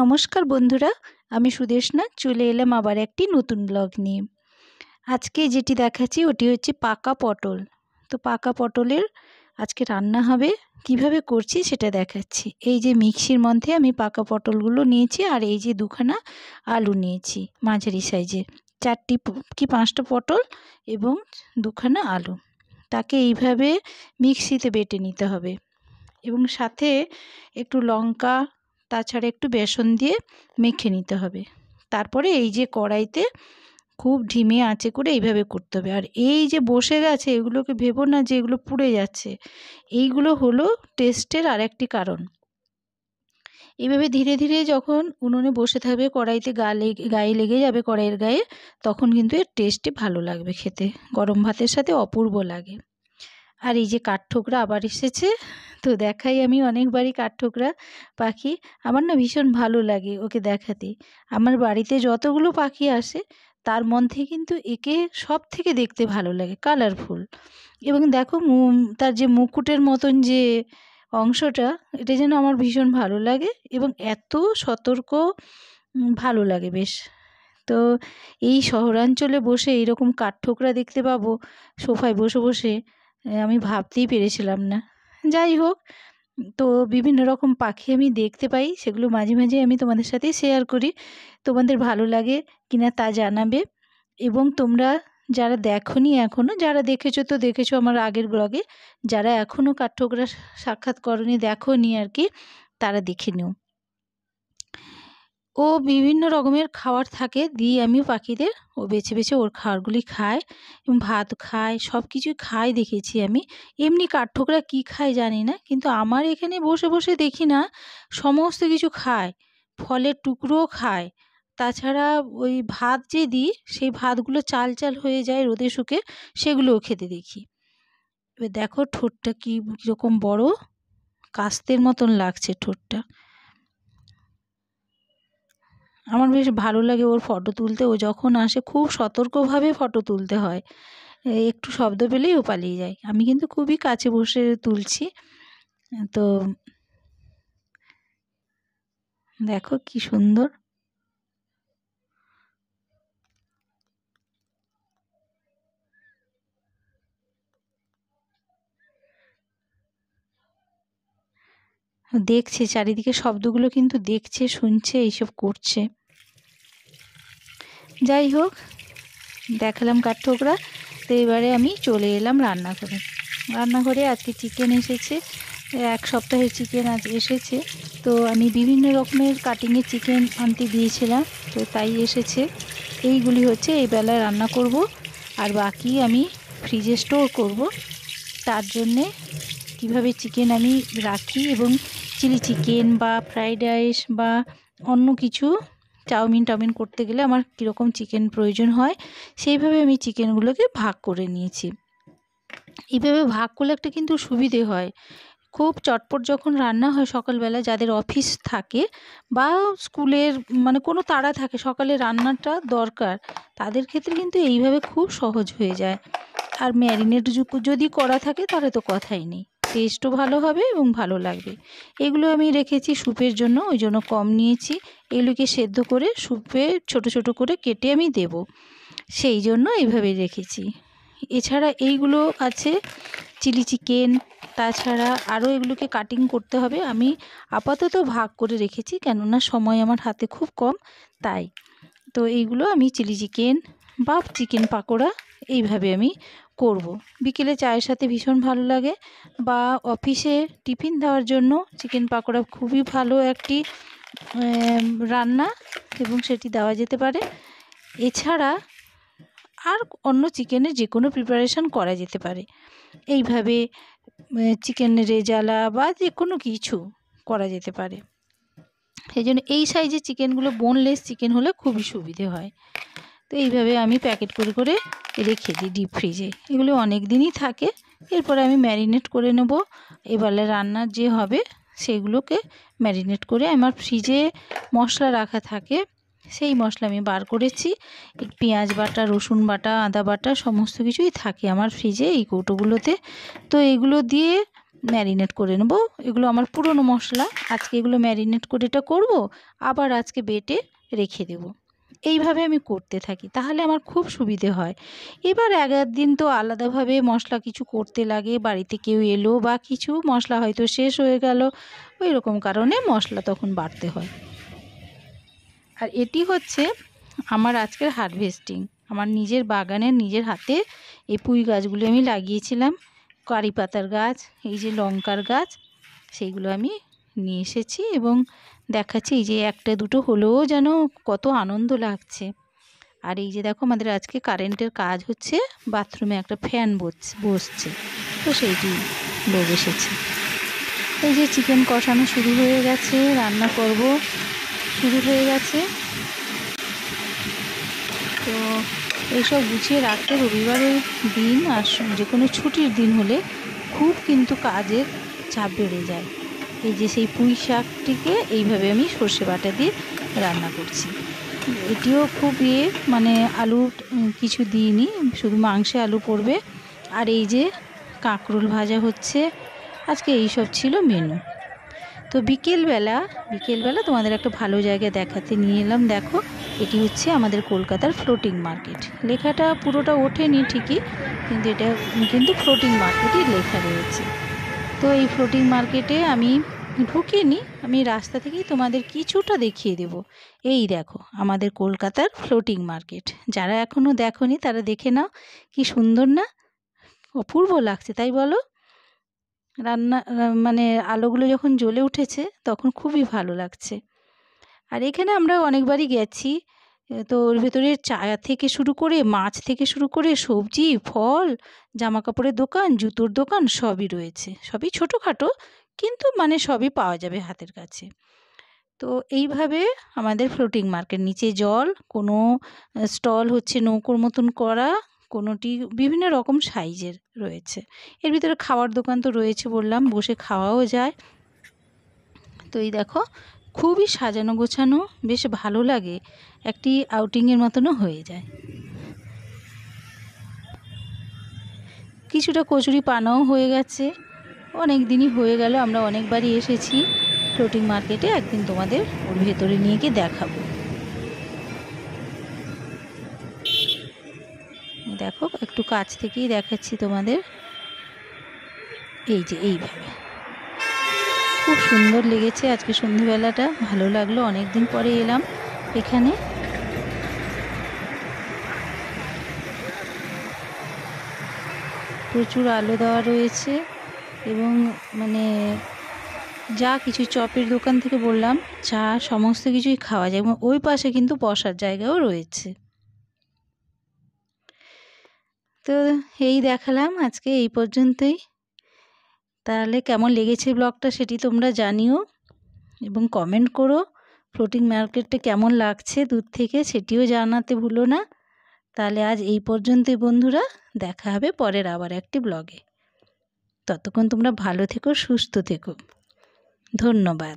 নমস্কার বন্ধুরা আমি সুদেশনা চলে এলাম আবার একটি নতুন ব্লগ নিয়ে আজকে যেটি দেখাচ্ছি ওটি হচ্ছে পাকা পটল তো পাকা পটলের আজকে রান্না হবে কিভাবে করছি সেটা দেখাচ্ছি এই যে মিক্সির মধ্যে আমি পাকা পটলগুলো নিয়েছি আর এই যে দুখানা আলু নিয়েছি মাঝারি সাইজের চারটি কি পাঁচটা পটল এবং দুখানা আলু তাকে এইভাবে মিক্সিতে বেটে নিতে হবে এবং সাথে একটু লঙ্কা তাছাড়া একটু বেসন দিয়ে মেখে নিতে হবে তারপরে এই যে কড়াইতে খুব ঢিমে আঁচে করে এইভাবে করতে হবে আর এই যে বসে গেছে এগুলোকে ভেবো না যে এগুলো পুড়ে যাচ্ছে এইগুলো হলো টেস্টের আরেকটি কারণ এইভাবে ধীরে ধীরে যখন উনুনে বসে থাকবে কড়াইতে গা লেগে গায়ে লেগে যাবে কড়াইয়ের গায়ে তখন কিন্তু এর টেস্টে ভালো লাগবে খেতে গরম ভাতের সাথে অপূর্ব লাগে আর এই যে কাঠঠোকরা আবার এসেছে তো দেখাই আমি অনেকবারই কাঠঠোকরা পাখি আমার না ভীষণ ভালো লাগে ওকে দেখাতে আমার বাড়িতে যতগুলো পাখি আসে তার মধ্যে কিন্তু একে সব থেকে দেখতে ভালো লাগে কালারফুল এবং দেখো তার যে মুকুটের মতন যে অংশটা এটা যেন আমার ভীষণ ভালো লাগে এবং এত সতর্ক ভালো লাগে বেশ তো এই শহরাঞ্চলে বসে এরকম কাঠঠোকরা দেখতে পাবো সোফায় বসে বসে হ্যাঁ, আমি ভাবতেই পেরেছিলাম না যাই হোক তো বিভিন্ন রকম পাখি আমি দেখতে পাই সেগুলো মাঝে মাঝে আমি তোমাদের সাথে শেয়ার করি তোমাদের ভালো লাগে কিনা তা জানাবে এবং তোমরা যারা দেখনি এখনও যারা দেখেছো তো দেখেছো আমার আগের ব্লগে যারা এখনও কাঠঠোকরা সাক্ষাৎ করনি দেখো নি আর কি তারা দেখে নিও ও বিভিন্ন রকমের খাবার থাকে দিই আমি পাখিদের ও বেছে বেছে ওর খাবারগুলি খায় এবং ভাত খায় সব কিছুই খায় দেখেছি আমি এমনি কাঠঠোকরা কি খায় জানি না কিন্তু আমার এখানে বসে বসে দেখি না সমস্ত কিছু খায় ফলের টুকরোও খায় তাছাড়া ওই ভাত যে দিই সেই ভাতগুলো চাল চাল হয়ে যায় রোদে শুকে সেগুলোও খেতে দেখি এবার দেখো ঠোঁটটা কী কীরকম বড় কাস্তের মতন লাগছে ঠোঁটটা আমার বেশ ভালো লাগে ওর ফটো তুলতে ও যখন আসে খুব সতর্কভাবে ফটো তুলতে হয় একটু শব্দ পেলেই ও পালিয়ে যায় আমি কিন্তু খুবই কাছে বসে তুলছি তো দেখো কি সুন্দর দেখছে চারিদিকে শব্দগুলো কিন্তু দেখছে শুনছে এইসব করছে যাই হোক দেখালাম কাঠঠোকরা তো এবারে আমি চলে এলাম রান্নাঘরে রান্নাঘরে আজকে চিকেন এসেছে এক সপ্তাহের চিকেন আজ এসেছে তো আমি বিভিন্ন রকমের কাটিংয়ে চিকেন আনতে দিয়েছিলাম তো তাই এসেছে এইগুলি হচ্ছে এই বেলায় রান্না করব আর বাকি আমি ফ্রিজে স্টোর করব তার জন্যে কিভাবে চিকেন আমি রাখি এবং চিলি চিকেন বা ফ্রাইড রাইস বা অন্য কিছু চাউমিন টাউমিন করতে গেলে আমার কীরকম চিকেন প্রয়োজন হয় সেইভাবে আমি চিকেনগুলোকে ভাগ করে নিয়েছি এইভাবে ভাগ করলে একটা কিন্তু সুবিধে হয় খুব চটপট যখন রান্না হয় সকালবেলা যাদের অফিস থাকে বা স্কুলের মানে কোনো তাড়া থাকে সকালে রান্নাটা দরকার তাদের ক্ষেত্রে কিন্তু এইভাবে খুব সহজ হয়ে যায় আর ম্যারিনেট যদি করা থাকে তাহলে তো কথাই নেই টেস্টও ভালো হবে এবং ভালো লাগবে এগুলো আমি রেখেছি স্যুপের জন্য ওই জন্য কম নিয়েছি এগুলোকে সেদ্ধ করে স্যুপে ছোট ছোট করে কেটে আমি দেব সেই জন্য এইভাবে রেখেছি এছাড়া এইগুলো আছে চিলি চিকেন তাছাড়া আরও এগুলোকে কাটিং করতে হবে আমি আপাতত ভাগ করে রেখেছি কেননা সময় আমার হাতে খুব কম তাই তো এইগুলো আমি চিলি চিকেন বা চিকেন পাকোড়া এইভাবে আমি করব। বিকেলে চায়ের সাথে ভীষণ ভালো লাগে বা অফিসে টিফিন দেওয়ার জন্য চিকেন পাকোড়া খুবই ভালো একটি রান্না এবং সেটি দেওয়া যেতে পারে এছাড়া আর অন্য চিকেনের যে কোনো প্রিপারেশান করা যেতে পারে এইভাবে চিকেন রেজালা বা যে কোনো কিছু করা যেতে পারে সেই জন্য এই সাইজের চিকেনগুলো বোনলেস চিকেন হলে খুবই সুবিধে হয় তো এইভাবে আমি প্যাকেট করে করে রেখে দিই ডিপ ফ্রিজে এগুলো অনেক দিনই থাকে এরপরে আমি ম্যারিনেট করে নেব এবারে রান্নার যে হবে সেগুলোকে ম্যারিনেট করে আমার ফ্রিজে মশলা রাখা থাকে সেই মশলা আমি বার করেছি পেঁয়াজ বাটা রসুন বাটা আদা বাটা সমস্ত কিছুই থাকে আমার ফ্রিজে এই কৌটোগুলোতে তো এগুলো দিয়ে ম্যারিনেট করে নেব এগুলো আমার পুরনো মশলা আজকে এগুলো ম্যারিনেট করে এটা করবো আবার আজকে বেটে রেখে দেবো এইভাবে আমি করতে থাকি তাহলে আমার খুব সুবিধে হয় এবার এক দিন তো আলাদাভাবে মশলা কিছু করতে লাগে বাড়িতে কেউ এলো বা কিছু মশলা হয়তো শেষ হয়ে গেল ওই রকম কারণে মশলা তখন বাড়তে হয় আর এটি হচ্ছে আমার আজকের হারভেস্টিং আমার নিজের বাগানে নিজের হাতে এই পুঁই গাছগুলো আমি লাগিয়েছিলাম কারি পাতার গাছ এই যে লঙ্কার গাছ সেইগুলো আমি নিয়ে এসেছি এবং দেখাচ্ছি যে একটা দুটো হলেও যেন কত আনন্দ লাগছে আর এই যে দেখো আমাদের আজকে কারেন্টের কাজ হচ্ছে বাথরুমে একটা ফ্যান বসছে তো সেইটি লোক এসেছে এই যে চিকেন কষানো শুরু হয়ে গেছে রান্না করব শুরু হয়ে গেছে তো এইসব গুছিয়ে রাখতে রবিবারের দিন আর যে কোনো ছুটির দিন হলে খুব কিন্তু কাজের চাপ বেড়ে যায় এই যে সেই পুঁই শাকটিকে এইভাবে আমি সর্ষে বাটা দিয়ে রান্না করছি এটিও খুব ইয়ে মানে আলু কিছু দিইনি শুধু মাংসে আলু পড়বে আর এই যে কাঁকরোল ভাজা হচ্ছে আজকে এই সব ছিল মেনু তো বিকেলবেলা বিকেলবেলা তোমাদের একটা ভালো জায়গা দেখাতে নিয়ে এলাম দেখো এটি হচ্ছে আমাদের কলকাতার ফ্লোটিং মার্কেট লেখাটা পুরোটা ওঠেনি ঠিকই কিন্তু এটা কিন্তু ফ্লোটিং মার্কেটই লেখা রয়েছে তো এই ফ্লোটিং মার্কেটে আমি ঢুকে নি আমি রাস্তা থেকেই তোমাদের কিছুটা দেখিয়ে দেব এই দেখো আমাদের কলকাতার ফ্লোটিং মার্কেট যারা এখনও দেখনি তারা দেখে নাও কি সুন্দর না অপূর্ব লাগছে তাই বলো রান্না মানে আলোগুলো যখন জ্বলে উঠেছে তখন খুবই ভালো লাগছে আর এখানে আমরা অনেকবারই গেছি তো ওর ভেতরে চায়া থেকে শুরু করে মাছ থেকে শুরু করে সবজি ফল জামা কাপড়ের দোকান জুতোর দোকান সবই রয়েছে সবই ছোটোখাটো কিন্তু মানে সবই পাওয়া যাবে হাতের কাছে তো এইভাবে আমাদের ফ্লোটিং মার্কেট নিচে জল কোনো স্টল হচ্ছে নৌকোর মতন করা কোনোটি বিভিন্ন রকম সাইজের রয়েছে এর ভিতরে খাওয়ার দোকান তো রয়েছে বললাম বসে খাওয়াও যায় তো এই দেখো খুবই সাজানো গোছানো বেশ ভালো লাগে একটি আউটিংয়ের মতনও হয়ে যায় কিছুটা কচুরি পানাও হয়ে গেছে অনেক দিনই হয়ে গেল আমরা অনেকবারই এসেছি ফ্লোটিং মার্কেটে একদিন তোমাদের ওর ভেতরে নিয়ে গিয়ে দেখাবো দেখো একটু কাছ থেকেই দেখাচ্ছি তোমাদের এই যে এইভাবে খুব সুন্দর লেগেছে আজকে সন্ধেবেলাটা ভালো লাগলো অনেক দিন পরে এলাম এখানে প্রচুর আলো দেওয়া রয়েছে এবং মানে যা কিছু চপের দোকান থেকে বললাম চা সমস্ত কিছুই খাওয়া যায় এবং ওই পাশে কিন্তু বসার জায়গাও রয়েছে তো এই দেখালাম আজকে এই পর্যন্তই তাহলে কেমন লেগেছে ব্লগটা সেটি তোমরা জানিও এবং কমেন্ট করো ফ্লোটিং মার্কেটটা কেমন লাগছে দূর থেকে সেটিও জানাতে ভুলো না তাহলে আজ এই পর্যন্তই বন্ধুরা দেখা হবে পরের আবার একটি ব্লগে ততক্ষণ তোমরা ভালো থেকো সুস্থ থেকো ধন্যবাদ